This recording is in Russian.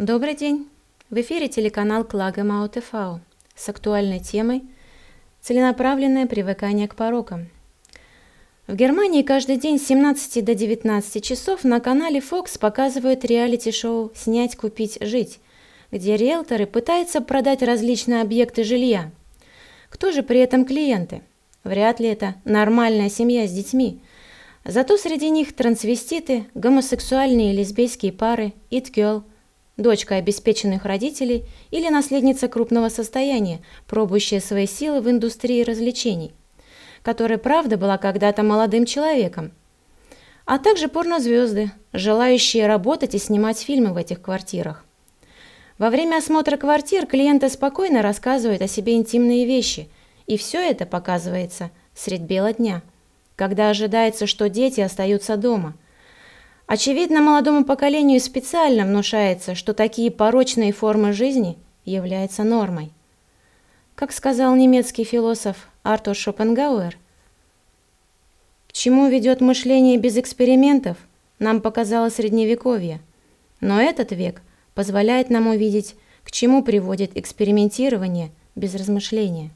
Добрый день! В эфире телеканал Клагемау ТФАО с актуальной темой «Целенаправленное привыкание к порокам». В Германии каждый день с 17 до 19 часов на канале Fox показывают реалити-шоу «Снять, купить, жить», где риэлторы пытаются продать различные объекты жилья. Кто же при этом клиенты? Вряд ли это нормальная семья с детьми – Зато среди них трансвеститы, гомосексуальные и лесбийские пары, итгел, дочка обеспеченных родителей или наследница крупного состояния, пробующая свои силы в индустрии развлечений, которая, правда, была когда-то молодым человеком, а также порнозвезды, желающие работать и снимать фильмы в этих квартирах. Во время осмотра квартир клиенты спокойно рассказывают о себе интимные вещи, и все это показывается средь бела дня, когда ожидается, что дети остаются дома – Очевидно, молодому поколению специально внушается, что такие порочные формы жизни являются нормой. Как сказал немецкий философ Артур Шопенгауэр, к чему ведет мышление без экспериментов, нам показало средневековье. Но этот век позволяет нам увидеть, к чему приводит экспериментирование без размышления.